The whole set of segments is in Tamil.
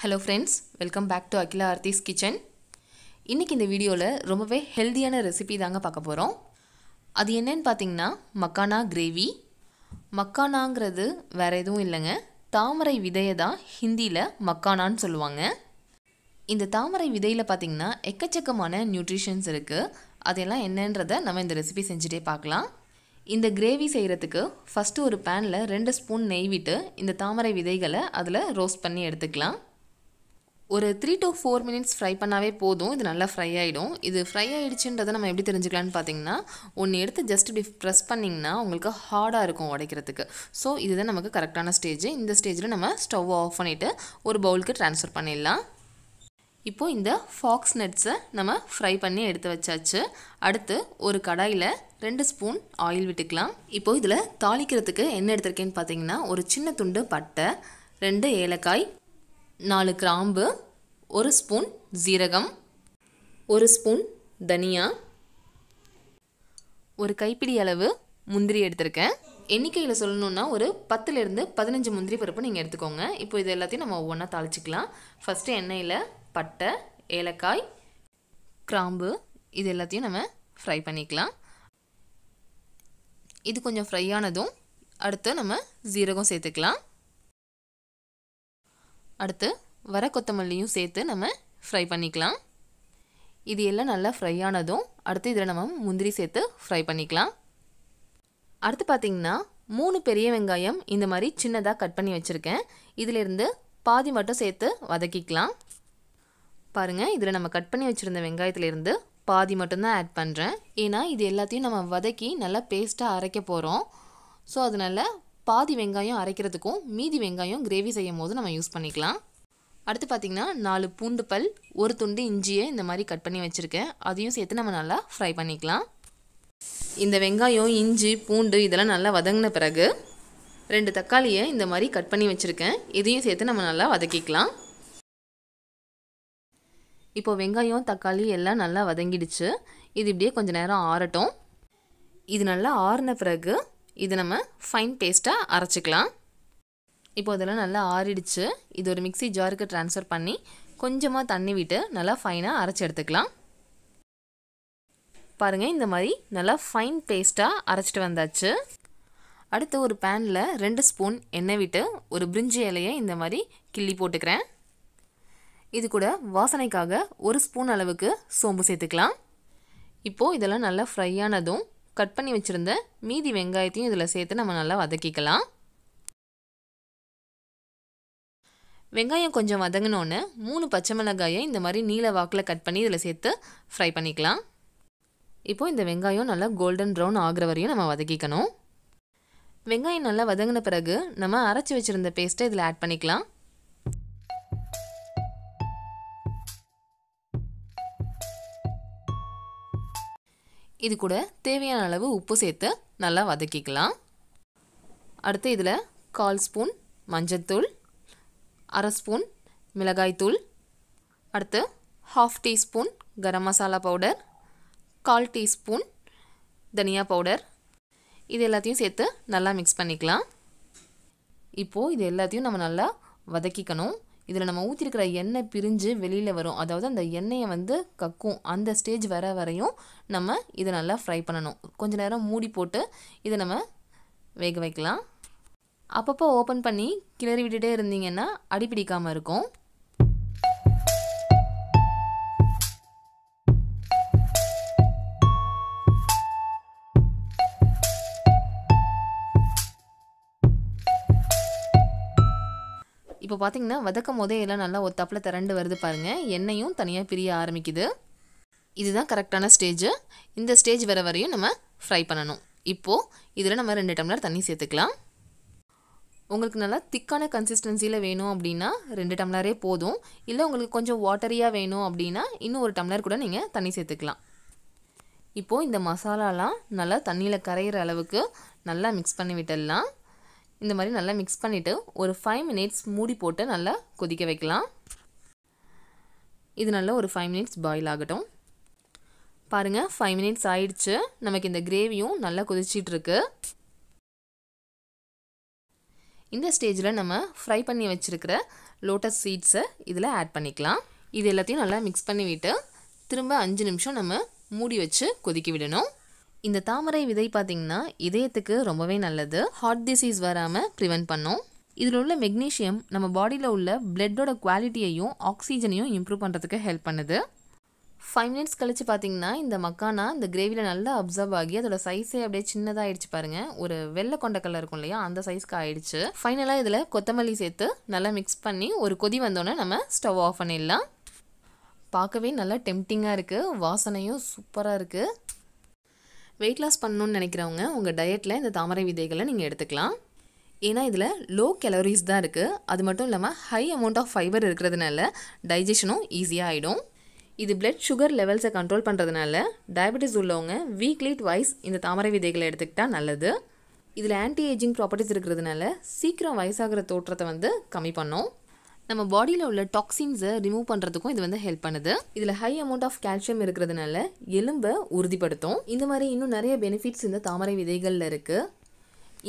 hello friends welcome back to Akila Aarthi's kitchen இன்றைக்கி இந்த வீடியோவில் ரொம்பவே ஹெல்த்தியான ரெசிபி தாங்க பார்க்க போகிறோம் அது என்னன்னு பார்த்தீங்கன்னா மக்கானா கிரேவி மக்கானாங்கிறது வேறு எதுவும் இல்லைங்க தாமரை விதையை தான் ஹிந்தியில் மக்கானான்னு சொல்லுவாங்க இந்த தாமரை விதையில் பார்த்திங்கன்னா எக்கச்சக்கமான நியூட்ரிஷன்ஸ் இருக்குது அதெல்லாம் என்னன்றதை நம்ம இந்த ரெசிபி செஞ்சுட்டே பார்க்கலாம் இந்த கிரேவி செய்கிறதுக்கு ஃபஸ்ட்டு ஒரு பேனில் ரெண்டு ஸ்பூன் நெய் விட்டு இந்த தாமரை விதைகளை அதில் ரோஸ்ட் பண்ணி எடுத்துக்கலாம் ஒரு three to four minutes fry பண்ணாவே போதும் இது நல்லா ஃப்ரை ஆகிடும் இது ஃப்ரை ஆகிடுச்சுன்றதை நம்ம எப்படி தெரிஞ்சுக்கலான்னு பார்த்தீங்கன்னா ஒன்று எடுத்து ஜஸ்ட் இப்படி ப்ரெஸ் பண்ணிங்கன்னா உங்களுக்கு ஹார்டாக இருக்கும் உடைக்கிறதுக்கு ஸோ இதுதான் நமக்கு கரெக்டான ஸ்டேஜ் இந்த ஸ்டேஜில் நம்ம ஸ்டவ் ஆஃப் பண்ணிவிட்டு ஒரு பவுலுக்கு ட்ரான்ஸ்ஃபர் பண்ணிடலாம் இப்போது இந்த ஃபாக்ஸ் நட்ஸை நம்ம ஃப்ரை பண்ணி எடுத்து வச்சாச்சு அடுத்து ஒரு கடாயில் ரெண்டு ஸ்பூன் ஆயில் விட்டுக்கலாம் இப்போது இதில் தாளிக்கிறதுக்கு என்ன எடுத்திருக்கேன்னு பார்த்தீங்கன்னா ஒரு சின்ன துண்டு பட்டை ரெண்டு ஏலக்காய் நாலு கிராம்பு ஒரு ஸ்பூன் ஜீரகம் ஒரு ஸ்பூன் தனியா ஒரு கைப்பிடி அளவு முந்திரி எடுத்திருக்கேன் எண்ணிக்கையில் சொல்லணுன்னா ஒரு பத்துலேருந்து பதினஞ்சு முந்திரி பருப்பு நீங்கள் எடுத்துக்கோங்க இப்போ இது எல்லாத்தையும் நம்ம ஒவ்வொன்றா தாளிச்சிக்கலாம் ஃபஸ்ட்டு எண்ணெயில் பட்டை ஏலக்காய் கிராம்பு இது எல்லாத்தையும் நம்ம ஃப்ரை பண்ணிக்கலாம் இது கொஞ்சம் ஃப்ரை ஆனதும் அடுத்து நம்ம ஜீரகம் சேர்த்துக்கலாம் அடுத்து வர கொத்தமல்லியும் சேர்த்து நம்ம ஃப்ரை பண்ணிக்கலாம் இது எல்லாம் நல்லா ஃப்ரை ஆனதும் அடுத்து இதில் நம்ம முந்திரி சேர்த்து ஃப்ரை பண்ணிக்கலாம் அடுத்து பார்த்திங்கன்னா மூணு பெரிய வெங்காயம் இந்த மாதிரி சின்னதாக கட் பண்ணி வச்சுருக்கேன் இதிலிருந்து பாதி மட்டும் சேர்த்து வதக்கிக்கலாம் பாருங்கள் இதில் நம்ம கட் பண்ணி வச்சுருந்த வெங்காயத்துலேருந்து பாதி மட்டும்தான் ஆட் பண்ணுறேன் ஏன்னா இது எல்லாத்தையும் நம்ம வதக்கி நல்லா பேஸ்ட்டாக அரைக்க போகிறோம் ஸோ அதனால் பாதி வெங்காயம் அரைக்கிறதுக்கும் மீதி வெங்காயம் கிரேவி செய்யும் போது நம்ம யூஸ் பண்ணிக்கலாம் அடுத்து பார்த்திங்கன்னா நாலு பூண்டு பல் ஒரு துண்டு இஞ்சியை இந்த மாதிரி கட் பண்ணி வச்சுருக்கேன் அதையும் சேர்த்து நம்ம நல்லா ஃப்ரை பண்ணிக்கலாம் இந்த வெங்காயம் இஞ்சி பூண்டு இதெல்லாம் நல்லா வதங்கின பிறகு ரெண்டு தக்காளியை இந்த மாதிரி கட் பண்ணி வச்சுருக்கேன் இதையும் சேர்த்து நம்ம நல்லா வதக்கிக்கலாம் இப்போது வெங்காயம் தக்காளி எல்லாம் நல்லா வதங்கிடுச்சு இது இப்படியே கொஞ்சம் நேரம் ஆறட்டும் இது நல்லா ஆறின பிறகு இது நம்ம ஃபைன் பேஸ்ட்டாக அரைச்சிக்கலாம் இப்போ இதெல்லாம் நல்லா ஆறிடுச்சு இது ஒரு மிக்சி ஜாருக்கு ட்ரான்ஸ்ஃபர் பண்ணி கொஞ்சமாக தண்ணி விட்டு நல்லா ஃபைனாக அரைச்சி எடுத்துக்கலாம் பாருங்கள் இந்த மாதிரி நல்லா ஃபைன் பேஸ்ட்டாக அரைச்சிட்டு வந்தாச்சு அடுத்து ஒரு பேனில் ரெண்டு ஸ்பூன் எண்ணெய் விட்டு ஒரு பிரிஞ்சி இலையை இந்த மாதிரி கிள்ளி போட்டுக்கிறேன் இது கூட வாசனைக்காக ஒரு ஸ்பூன் அளவுக்கு சோம்பு சேர்த்துக்கலாம் இப்போது இதெல்லாம் நல்லா ஃப்ரை ஆனதும் கட் பண்ணி வச்சுருந்த மீதி வெங்காயத்தையும் இதில் சேர்த்து நம்ம நல்லா வதக்கிக்கலாம் வெங்காயம் கொஞ்சம் வதங்கினோன்னு மூணு பச்சை மிளகாயை இந்த மாதிரி நீல வாக்கில் கட் பண்ணி இதில் சேர்த்து ஃப்ரை பண்ணிக்கலாம் இப்போது இந்த வெங்காயம் நல்லா கோல்டன் ப்ரௌன் ஆகிற வரையும் நம்ம வதக்கிக்கணும் வெங்காயம் நல்லா வதங்கின பிறகு நம்ம அரைச்சி வச்சுருந்த பேஸ்ட்டை இதில் ஆட் பண்ணிக்கலாம் இது கூட தேவையான அளவு உப்பு சேர்த்து நல்லா வதக்கிக்கலாம் அடுத்து இதில் கால் ஸ்பூன் மஞ்சத்தூள் அரை ஸ்பூன் மிளகாய்த்தூள் அடுத்து half teaspoon garam masala powder கால் டீஸ்பூன் தனியா பவுடர் இது எல்லாத்தையும் சேர்த்து நல்லா மிக்ஸ் பண்ணிக்கலாம் இப்போது இது எல்லாத்தையும் நம்ம நல்லா வதக்கிக்கணும் இதில் நம்ம ஊற்றிருக்கிற எண்ணெய் பிரிஞ்சு வெளியில் வரும் அதாவது அந்த எண்ணெயை வந்து கக்கும் அந்த ஸ்டேஜ் வர வரையும் நம்ம இதை நல்லா ஃப்ரை பண்ணணும் கொஞ்சம் நேரம் மூடி போட்டு இதை நம்ம வேக வைக்கலாம் அப்பப்போ ஓப்பன் பண்ணி கிளறி விட்டுட்டே இருந்தீங்கன்னா அடிப்பிடிக்காமல் இருக்கும் இப்போ பார்த்தீங்கன்னா வதக்கும் போதே எல்லாம் நல்லா ஒத்தாப்பில் திரண்டு வருது பாருங்கள் எண்ணெயும் தனியாக பிரிய ஆரம்பிக்குது இதுதான் கரெக்டான ஸ்டேஜு இந்த ஸ்டேஜ் வர வரையும் நம்ம ஃப்ரை பண்ணணும் இப்போது இதில் நம்ம ரெண்டு டம்ளர் தண்ணி சேர்த்துக்கலாம் உங்களுக்கு நல்லா திக்கான கன்சிஸ்டன்சியில் வேணும் அப்படின்னா ரெண்டு டம்ளரே போதும் இல்லை உங்களுக்கு கொஞ்சம் வாட்டரியாக வேணும் அப்படின்னா இன்னும் ஒரு டம்ளர் கூட நீங்கள் தண்ணி சேர்த்துக்கலாம் இப்போது இந்த மசாலாலாம் நல்லா தண்ணியில் கரையிற அளவுக்கு நல்லா மிக்ஸ் பண்ணி விட்டுடலாம் இந்த மாதிரி நல்லா மிக்ஸ் பண்ணிவிட்டு ஒரு ஃபைவ் மினிட்ஸ் மூடி போட்டு நல்லா கொதிக்க வைக்கலாம் இது நல்லா ஒரு ஃபைவ் மினிட்ஸ் பாயில் ஆகட்டும் பாருங்கள் ஃபைவ் மினிட்ஸ் ஆயிடுச்சு நமக்கு இந்த கிரேவியும் நல்லா கொதிச்சிட்ருக்கு இந்த ஸ்டேஜில் நம்ம ஃப்ரை பண்ணி வச்சுருக்கிற லோட்டஸ் சீட்ஸை இதில் ஆட் பண்ணிக்கலாம் இது எல்லாத்தையும் நல்லா மிக்ஸ் பண்ணிவிட்டு திரும்ப அஞ்சு நிமிஷம் நம்ம மூடி வச்சு கொதிக்க விடணும் இந்த தாமரை விதை பார்த்திங்கன்னா இதயத்துக்கு ரொம்பவே நல்லது ஹார்ட் டிசீஸ் வராமல் ப்ரிவெண்ட் பண்ணும் இதில் உள்ள மெக்னீஷியம் நம்ம பாடியில் உள்ள பிளட்டோட குவாலிட்டியையும் ஆக்சிஜனையும் இம்ப்ரூவ் பண்ணுறதுக்கு ஹெல்ப் பண்ணுது ஃபைவ் மினிட்ஸ் கழித்து பார்த்தீங்கன்னா இந்த மக்கானா இந்த கிரேவியில் நல்லா அப்சர்வ் ஆகி அதோட சைஸே அப்படியே சின்னதாக ஆயிடுச்சு பாருங்கள் ஒரு வெள்ளை கொண்ட கலர் இருக்கும் இல்லையா அந்த சைஸ்க்கு ஆயிடுச்சு ஃபைனலாக இதில் கொத்தமல்லி சேர்த்து நல்லா மிக்ஸ் பண்ணி ஒரு கொதி வந்தோன்னே நம்ம ஸ்டவ் ஆஃப் பண்ணிடலாம் பார்க்கவே நல்லா டெம்டிங்காக இருக்குது வாசனையும் சூப்பராக இருக்குது வெயிட் லாஸ் பண்ணணும்னு நினைக்கிறவங்க உங்கள் டயட்டில் இந்த தாமரை விதைகளை நீங்கள் எடுத்துக்கலாம் ஏன்னா இதில் லோ கேலரிஸ் தான் இருக்குது அது மட்டும் இல்லாமல் ஹை அமௌண்ட் ஆஃப் ஃபைபர் இருக்கிறதுனால டைஜஷனும் ஈஸியாக ஆகிடும் இது பிளட் சுகர் லெவல்ஸை கண்ட்ரோல் பண்ணுறதுனால டயபெட்டிஸ் உள்ளவங்க வீக்லி ட்வைஸ் இந்த தாமரை விதைகளை எடுத்துக்கிட்டால் நல்லது இதில் ஆன்டி ஏஜிங் ப்ராப்பர்ட்டிஸ் இருக்கிறதுனால சீக்கிரம் வயசாகிற தோற்றத்தை வந்து கம்மி பண்ணும் நம்ம பாடியில் உள்ள டாக்ஸின்ஸை ரிமூவ் பண்ணுறதுக்கும் இது வந்து ஹெல்ப் பண்ணுது இதில் ஹை அமௌண்ட் ஆஃப் கால்சியம் இருக்கிறதுனால எலும்பை உறுதிப்படுத்தும் இந்த மாதிரி இன்னும் நிறைய பெனிஃபிட்ஸ் இந்த தாமரை விதைகளில் இருக்குது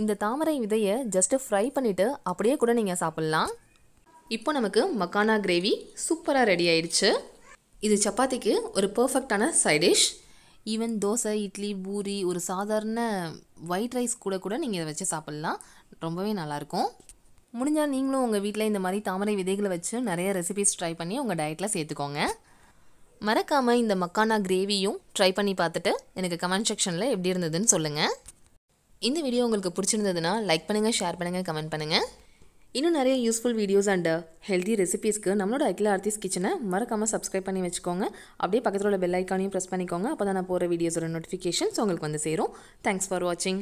இந்த தாமரை விதையை ஜஸ்ட்டு ஃப்ரை பண்ணிவிட்டு அப்படியே கூட நீங்கள் சாப்பிட்லாம் இப்போ நமக்கு மக்கானா கிரேவி சூப்பராக ரெடி ஆயிடுச்சு இது சப்பாத்திக்கு ஒரு பர்ஃபெக்டான சைடிஷ் ஈவன் தோசை இட்லி பூரி ஒரு சாதாரண ஒயிட் ரைஸ் கூட கூட நீங்கள் இதை வச்சு சாப்பிட்லாம் ரொம்பவே நல்லாயிருக்கும் முடிஞ்சால் நீங்களும் உங்கள் வீட்டில் இந்த மாதிரி தாமரை விதைகளை வச்சு நிறைய ரெசிபிஸ் ட்ரை பண்ணி உங்கள் டயட்டில் சேர்த்துக்கோங்க மறக்காமல் இந்த மக்கானா கிரேவியும் ட்ரை பண்ணி பார்த்துட்டு எனக்கு கமெண்ட் செக்ஷனில் எப்படி இருந்ததுன்னு சொல்லுங்கள் இந்த வீடியோ உங்களுக்கு பிடிச்சிருந்ததுன்னா லைக் பண்ணுங்கள் ஷேர் பண்ணுங்கள் கமெண்ட் பண்ணுங்கள் இன்னும் நிறைய யூஸ்ஃபுல் வீடியோஸ் அண்ட் ஹெல்தி ரெசிபீஸ்க்கு நம்மளோட அகில ஆர்த்திஸ் கிச்சனை மறக்காமல் சப்ஸ்கிரைப் பண்ணி வச்சுக்கோங்க அப்படியே பக்கத்தில் உள்ள பெல் ஐக்கானையும் ப்ரெஸ் பண்ணிக்கோங்க அப்போ தான் நான் போகிற வீடியோஸோட நோட்டிஃபிகேஷன்ஸ் உங்களுக்கு வந்து சேரும் தேங்க்ஸ் ஃபார் வாட்சிங்